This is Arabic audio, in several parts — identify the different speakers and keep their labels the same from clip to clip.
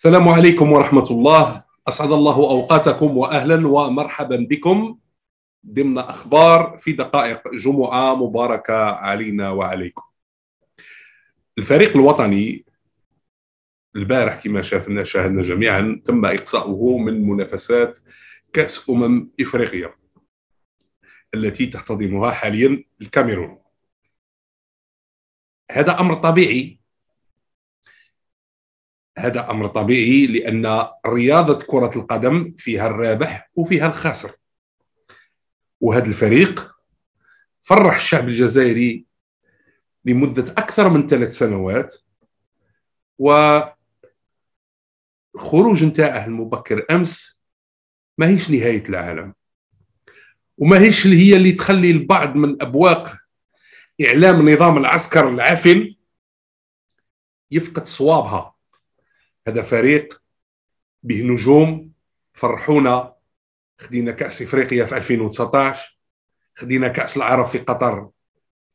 Speaker 1: السلام عليكم ورحمة الله أسعد الله أوقاتكم وأهلا ومرحبا بكم ضمن أخبار في دقائق جمعة مباركة علينا وعليكم الفريق الوطني البارح كما شافنا شاهدنا جميعا تم إقصاؤه من منافسات كأس أمم إفريقيا التي تحتضنها حاليا الكاميرون هذا أمر طبيعي هذا امر طبيعي لان رياضه كره القدم فيها الرابح وفيها الخاسر وهذا الفريق فرح الشعب الجزائري لمده اكثر من ثلاث سنوات و الخروج نتاعه المبكر امس ماهيش نهايه العالم وماهيش اللي هي اللي تخلي البعض من ابواق اعلام النظام العسكر العافل يفقد صوابها هذا فريق به نجوم فرحونا خدينا كاس افريقيا في 2019 خدينا كاس العرب في قطر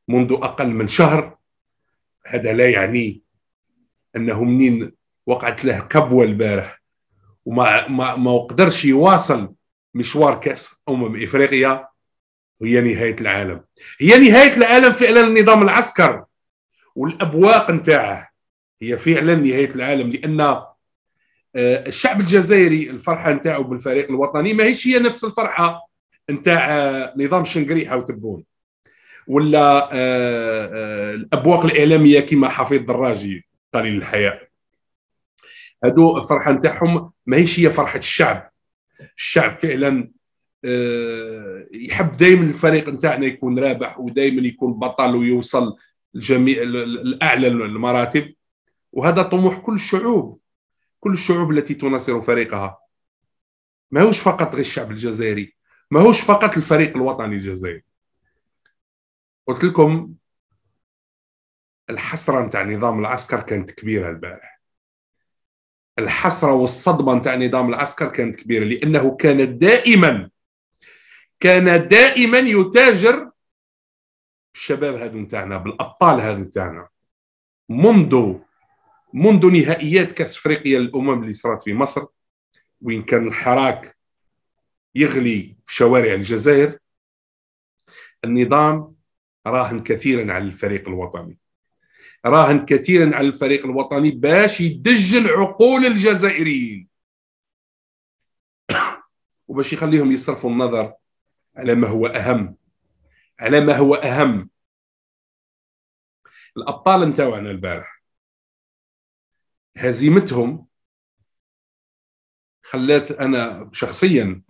Speaker 1: منذ اقل من شهر هذا لا يعني انه منين وقعت له كبوه البارح وما ما, ما قدرش يواصل مشوار كاس امم افريقيا هي نهايه العالم هي نهايه العالم فعلا النظام العسكر والابواق نتاعه هي فعلا نهايه العالم لان آه، الشعب الجزائري الفرحه نتاعو بالفريق الوطني ماهيش هي نفس الفرحه نتاع آه، نظام شنقريحه وتبون ولا آه، الابواق الاعلاميه كما حفيظ دراجي قليل الحياه هادو الفرحه نتاعهم ماهيش هي فرحه الشعب الشعب فعلا يحب دائما الفريق نتاعنا يكون رابح ودائما يكون بطل ويوصل لجميع الاعلى المراتب وهذا طموح كل الشعوب كل الشعوب التي تناصر فريقها ماهوش فقط غير الشعب الجزائري ماهوش فقط الفريق الوطني الجزائري قلت لكم الحسره نتاع نظام العسكر كانت كبيره البارح الحسره والصدمه نتاع نظام العسكر كانت كبيره لانه كان دائما كان دائما يتاجر الشباب هذو نتاعنا بالابطال هذو نتاعنا منذ منذ نهائيات كاس افريقيا للامم اللي صارت في مصر وين كان الحراك يغلي في شوارع الجزائر النظام راهن كثيرا على الفريق الوطني راهن كثيرا على الفريق الوطني باش يدجل عقول الجزائريين وباش يخليهم يصرفوا النظر على ما هو اهم على ما هو اهم الابطال نتاعنا البارح هزيمتهم خلات انا شخصيا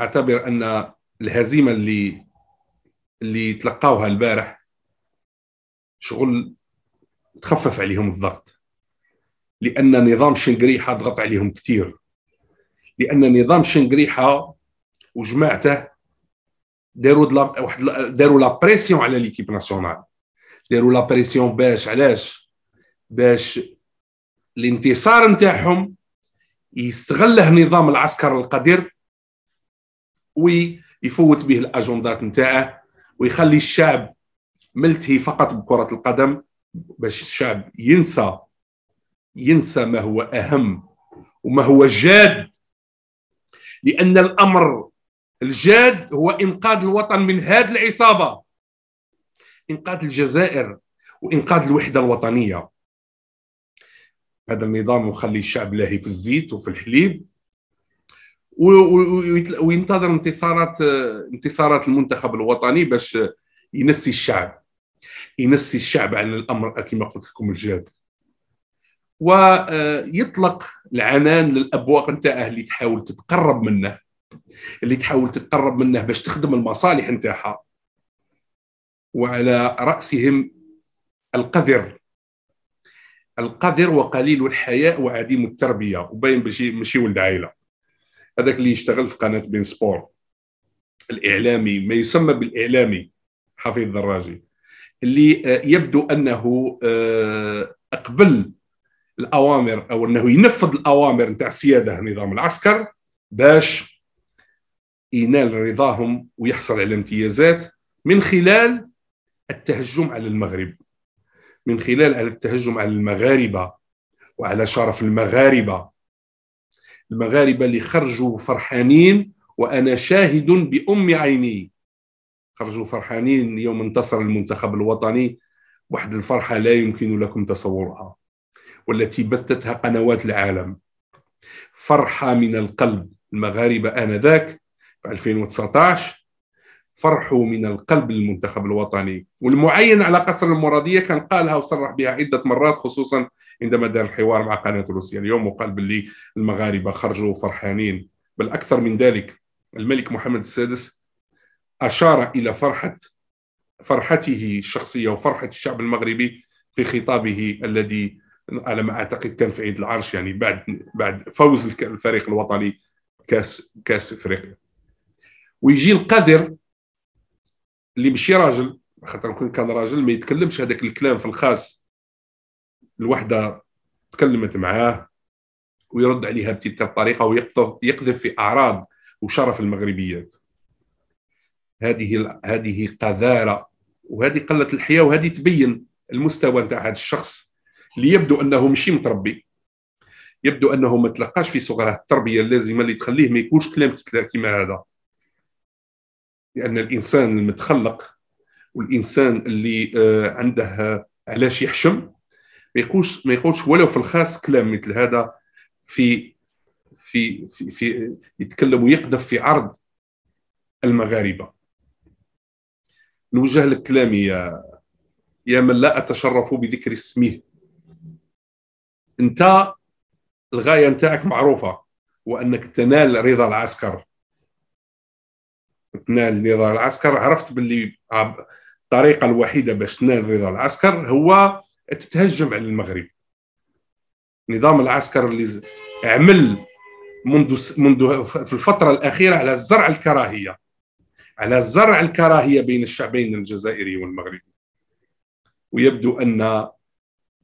Speaker 1: اعتبر ان الهزيمه اللي اللي تلقاوها البارح شغل تخفف عليهم الضغط لان نظام شنقريحه ضغط عليهم كثير لان نظام شنقريحه وجماعته داروا واحد داروا لا بريسيون على ليكيب ناسيونال داروا لا بريسيون باش علاش باش الانتصار نتاعهم يستغله نظام العسكر القدير ويفوت به الاجندات نتاعه ويخلي الشعب ملتهي فقط بكره القدم باش الشعب ينسى ينسى ما هو اهم وما هو جاد لان الامر الجاد هو انقاذ الوطن من هذه العصابه انقاذ الجزائر وانقاذ الوحده الوطنيه هذا النظام وخلي الشعب لاهي في الزيت وفي الحليب وينتظر انتصارات انتصارات المنتخب الوطني باش ينسي الشعب ينسي الشعب عن الامر كما قلت لكم الجاد ويطلق آه، العنان للابواق نتاعه اللي تحاول تتقرب منه اللي تحاول تتقرب منه باش تخدم المصالح نتاعها وعلى راسهم القذر القذر وقليل الحياء وعديم التربيه وباين باش ماشي ولد عائله هذاك اللي يشتغل في قناه بين سبور الاعلامي ما يسمى بالاعلامي حفيظ الدراجي اللي آه، يبدو انه آه، اقبل الاوامر او انه ينفذ الاوامر نتاع السياده نظام العسكر باش ينال رضاهم ويحصل على امتيازات من خلال التهجم على المغرب من خلال التهجم على المغاربه وعلى شرف المغاربه المغاربه اللي خرجوا فرحانين وانا شاهد بام عيني خرجوا فرحانين يوم انتصر المنتخب الوطني واحد الفرحه لا يمكن لكم تصورها والتي بثتها قنوات العالم فرحه من القلب المغاربه انذاك في 2019 فرحوا من القلب للمنتخب الوطني والمعين على قصر المرادية كان قالها وصرح بها عدة مرات خصوصا عندما دار الحوار مع قناة روسيا اليوم وقال باللي المغاربة خرجوا فرحانين بل أكثر من ذلك الملك محمد السادس أشار إلى فرحة فرحته الشخصية وفرحة الشعب المغربي في خطابه الذي على ما أعتقد كان في عيد العرش يعني بعد بعد فوز الفريق الوطني كاس كاس افريقيا ويجي القدر اللي ماشي راجل خاطر كون كان راجل ما يتكلمش هذاك الكلام في الخاص الوحده تكلمت معاه ويرد عليها بتلك الطريقه ويقذف في اعراض وشرف المغربيات هذه هذه قذاره وهذه قله الحياه وهذه تبين المستوى نتاع هذا الشخص اللي يبدو انه مشي متربي يبدو انه ما تلقاش في صغره التربيه اللازمه اللي تخليه ما يكونش كلام كيما هذا لان الانسان المتخلق والانسان اللي آه، عنده آه، علاش يحشم ما يقولش ما يقولش ولو في الخاص كلام مثل هذا في في في, في يتكلم ويقذف في عرض المغاربه نوجه لك كلامي يا يا من لا اتشرف بذكر اسمه انت الغايه نتاعك معروفه وانك تنال رضا العسكر تنال رضا العسكر عرفت باللي الطريقه آه، الوحيده باش تنال رضا العسكر هو تتهجم على المغرب نظام العسكر اللي عمل منذ منذ في الفتره الاخيره على زرع الكراهيه على زرع الكراهيه بين الشعبين الجزائري والمغربي ويبدو ان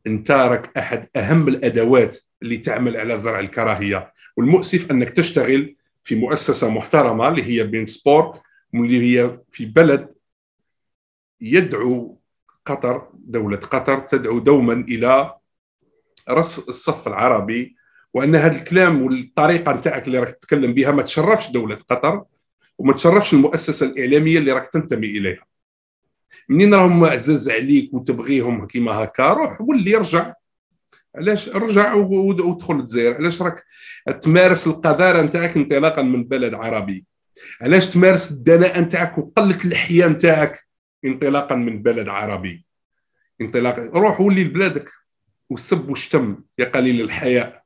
Speaker 1: انتارك احد اهم الادوات اللي تعمل على زرع الكراهيه والمؤسف انك تشتغل في مؤسسه محترمه اللي هي بين سبور واللي هي في بلد يدعو قطر دوله قطر تدعو دوما الى رص الصف العربي وان هذا الكلام والطريقه نتاعك اللي راك تتكلم بها ما تشرفش دوله قطر وما تشرفش المؤسسه الاعلاميه اللي راك تنتمي اليها منين راهم عزاز عليك وتبغيهم كيما هكا روح ولي ارجع علاش رجع ودخل الجزائر علاش راك تمارس القذاره نتاعك انطلاقا من بلد عربي علاش تمارس الدناءه نتاعك وقلك الحياه نتاعك انطلاقا من بلد عربي انطلاقا روح ولي لبلادك وسب وشتم يا قليل الحياء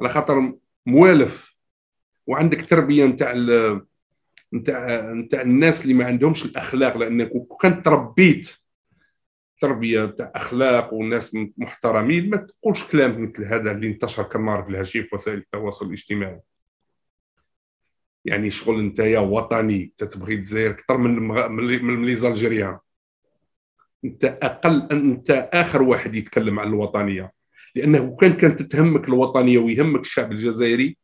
Speaker 1: على خاطر موالف وعندك تربيه نتاع نتاع نتاع الناس اللي ما عندهمش الاخلاق لانك كنت تربيت تربيه تاع اخلاق وناس محترمين ما تقولش كلام مثل هذا اللي انتشر كنار في الهشيم في وسائل التواصل الاجتماعي يعني شغل انت يا وطني تتبغي تزاير اكثر من المغ... من ليزالجيريان انت اقل انت اخر واحد يتكلم عن الوطنيه لانه كان كانت تهمك الوطنيه ويهمك الشعب الجزائري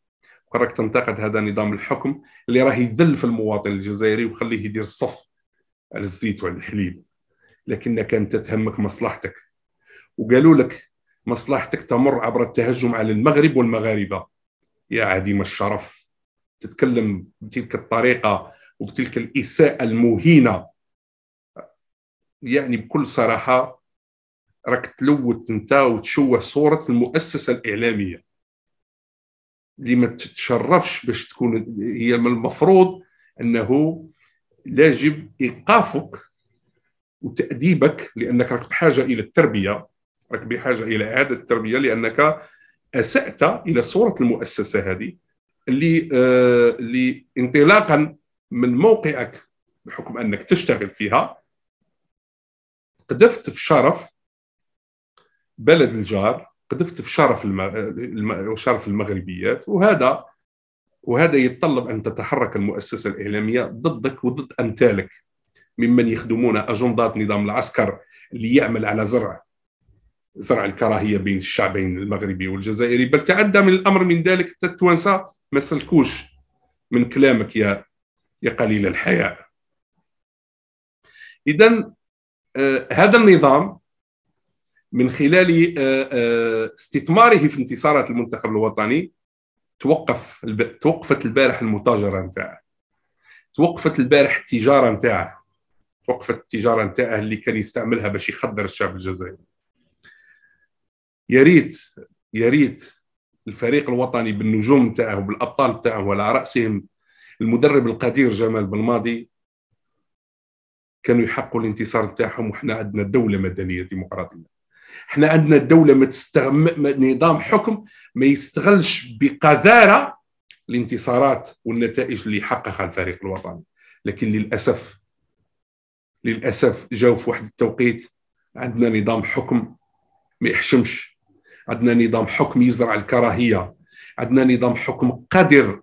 Speaker 1: راك تنتقد هذا نظام الحكم اللي راه يذل في المواطن الجزائري ويخليه يدير الصف على الزيت وعلى الحليب لكنك أنت تهمك مصلحتك وقالوا لك مصلحتك تمر عبر التهجم على المغرب والمغاربة يا عديم الشرف تتكلم بتلك الطريقة وبتلك الإساءة المهينة يعني بكل صراحة راك تلوت انت وتشوه صورة المؤسسة الإعلامية اللي ما تتشرفش باش تكون هي من المفروض أنه يجب إيقافك وتأديبك لأنك راك بحاجة إلى التربية راك بحاجة إلى إعادة التربية لأنك أسأت إلى صورة المؤسسة هذه اللي آه اللي انطلاقا من موقعك بحكم أنك تشتغل فيها قذفت في شرف بلد الجار قذفت في شرف وشرف شرف المغربيات وهذا وهذا يتطلب ان تتحرك المؤسسه الاعلاميه ضدك وضد امثالك ممن يخدمون اجندات نظام العسكر ليعمل على زرع زرع الكراهيه بين الشعبين المغربي والجزائري بل تعدى من الامر من ذلك حتى التوانسه ما سلكوش من كلامك يا يا قليل الحياء اذا آه هذا النظام من خلال آه آه استثماره في انتصارات المنتخب الوطني توقف الب... توقفت البارح المتاجره نتاعه توقفت البارح التجاره نتاعه وقفة التجاره نتاعه اللي كان يستعملها باش يخدر الشعب الجزائري يا ريت يا ريت الفريق الوطني بالنجوم نتاعه وبالابطال نتاعه وعلى راسهم المدرب القدير جمال بالماضي كانوا يحققوا الانتصار نتاعهم وحنا عندنا دوله مدنيه ديمقراطيه احنا عندنا الدولة ما تستغم... نظام حكم ما يستغلش بقذارة الانتصارات والنتائج اللي حققها الفريق الوطني لكن للأسف للاسف جاو في واحد التوقيت عندنا نظام حكم ما يحشمش عندنا نظام حكم يزرع الكراهيه عندنا نظام حكم قادر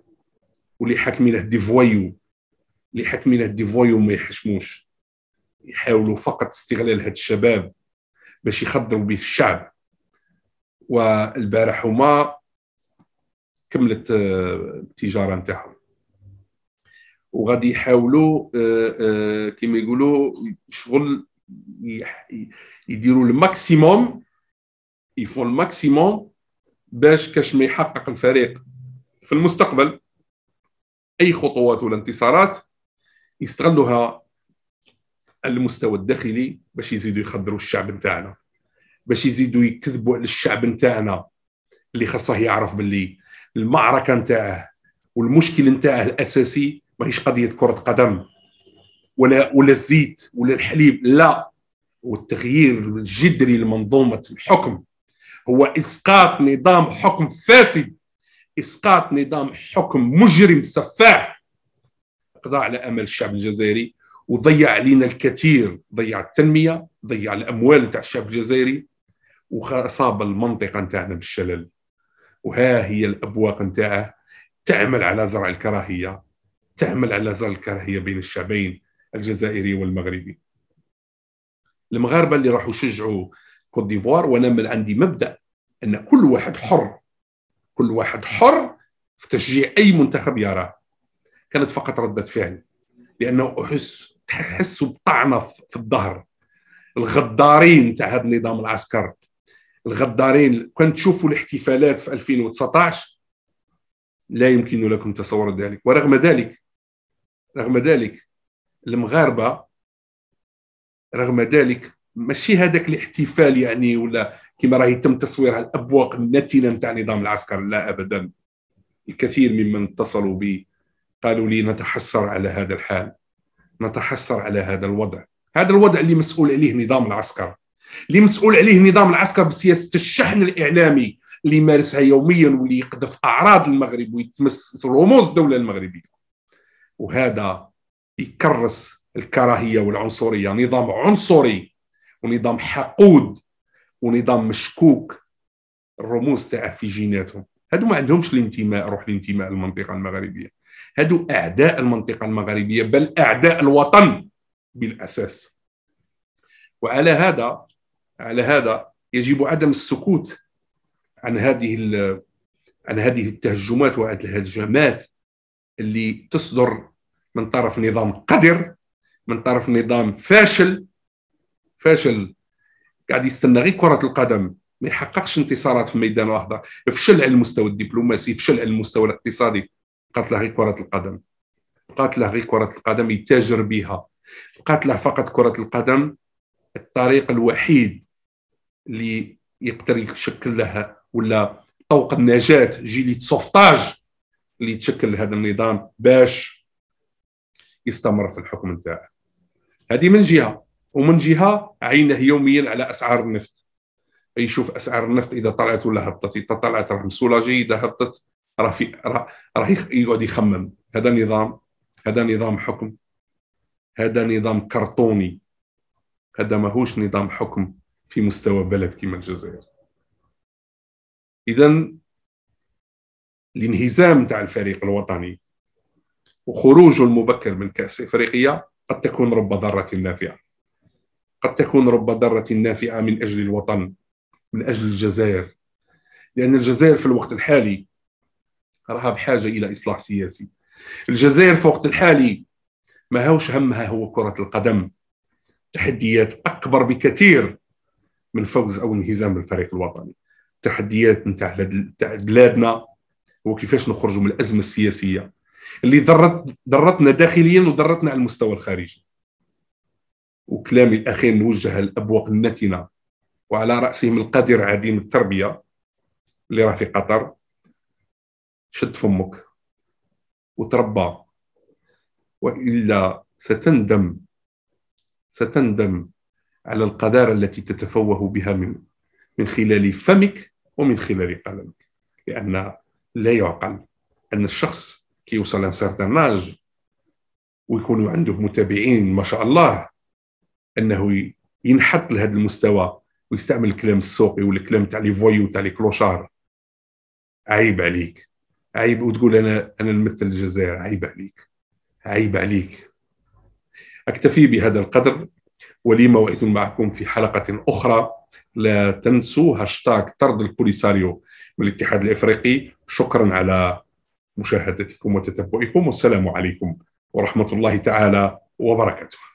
Speaker 1: واللي حاكمينه ديفويو اللي حاكمينه ديفويو ما يحشموش يحاولوا فقط استغلال هاد الشباب باش يخدروا به الشعب والبارح هما كملت آه، التجاره نتاعهم وغادي يحاولوا آه، آه، كما يقولوا شغل يديروا الماكسيموم يفون الماكسيموم باش كاش ما يحقق الفريق في المستقبل اي خطوات ولا انتصارات يستغلوها المستوى الداخلي باش يزيدوا يخدروا الشعب نتاعنا باش يزيدوا يكذبوا على الشعب نتاعنا اللي خاصه يعرف باللي المعركه نتاعه والمشكل نتاعه الاساسي ماهيش قضيه كره قدم ولا ولا الزيت ولا الحليب لا والتغيير الجذري لمنظومه الحكم هو اسقاط نظام حكم فاسد اسقاط نظام حكم مجرم سفاح قضى على امل الشعب الجزائري وضيع علينا الكثير ضيع التنميه ضيع الاموال نتاع الشعب الجزائري وصاب المنطقه نتاعنا بالشلل وها هي الابواق نتاعه تعمل على زرع الكراهيه تعمل على الازال الكراهيه بين الشعبين الجزائري والمغربي المغاربه اللي راحوا شجعوا كوت ديفوار وانا من عندي مبدا ان كل واحد حر كل واحد حر في تشجيع اي منتخب يراه كانت فقط رده فعل لانه احس تحس بطعنه في الظهر الغدارين تاع هذا النظام العسكر الغدارين كان تشوفوا الاحتفالات في 2019 لا يمكن لكم تصور ذلك ورغم ذلك رغم ذلك المغاربه رغم ذلك ماشي هذاك الاحتفال يعني ولا كما راه يتم تصويرها الابواق النتنه نتاع نظام العسكر لا ابدا الكثير ممن اتصلوا بي قالوا لي نتحسر على هذا الحال نتحسر على هذا الوضع هذا الوضع اللي مسؤول عليه نظام العسكر اللي مسؤول عليه نظام العسكر بسياسه الشحن الاعلامي اللي يمارسها يوميا واللي يقذف اعراض المغرب ويتمس رموز الدوله المغربيه وهذا يكرس الكراهيه والعنصريه نظام عنصري ونظام حقود ونظام مشكوك الرموز تاعه في جيناتهم هادو ما عندهمش الانتماء روح الانتماء للمنطقه المغربيه هادو اعداء المنطقه المغربيه بل اعداء الوطن بالاساس وعلى هذا على هذا يجب عدم السكوت عن هذه عن هذه التهجمات وهذه الهجمات اللي تصدر من طرف نظام قذر من طرف نظام فاشل فاشل قاعد يستنى غير كره القدم ما يحققش انتصارات في ميدان واحدة فشل على المستوى الدبلوماسي فشل على المستوى الاقتصادي بقات له غير كره القدم بقات له غير كره القدم يتاجر بها بقات له فقط كره القدم الطريق الوحيد اللي يقدر يشكل لها ولا طوق النجاه جيلي سوفتاج اللي يتشكل هذا النظام باش يستمر في الحكم نتاعه هذه من جهه ومن جهه عينه يوميا على اسعار النفط يشوف اسعار النفط اذا طلعت ولا هبطت اذا طلعت راه مسولاجي اذا هبطت راه في راه يقعد يخمم هذا نظام هذا نظام حكم هذا نظام كرتوني هذا ماهوش نظام حكم في مستوى بلد كما الجزائر اذا الانهزام تاع الفريق الوطني وخروجه المبكر من كأس إفريقيا قد تكون رب ضارة نافعة قد تكون رب ضارة نافعة من أجل الوطن من أجل الجزائر لأن الجزائر في الوقت الحالي راها بحاجة إلى إصلاح سياسي الجزائر في الوقت الحالي ما هوش همها هو كرة القدم تحديات أكبر بكثير من فوز أو انهزام الفريق الوطني تحديات نتاع بلادنا وكيفاش نخرجوا من الأزمة السياسية اللي ضرت ضرتنا داخليا وضرتنا على المستوى الخارجي وكلامي الاخير نوجه لابوق النتنه وعلى راسهم القادر عديم التربيه اللي راه في قطر شد فمك وتربى والا ستندم ستندم على القذارة التي تتفوه بها من من خلال فمك ومن خلال قلمك لأن لا يعقل أن الشخص كيوصل لان سارتان لاج ويكونوا عنده متابعين ما شاء الله انه ينحط لهذا المستوى ويستعمل الكلام السوقي والكلام تاع لي فويو تاع لي كلوشار عيب عليك عيب وتقول انا انا نمثل الجزائر عيب عليك عيب عليك اكتفي بهذا القدر ولي موعد معكم في حلقه اخرى لا تنسوا هاشتاغ طرد البوليساريو من الاتحاد الافريقي شكرا على مشاهدتكم وتتبعكم والسلام عليكم ورحمه الله تعالى وبركاته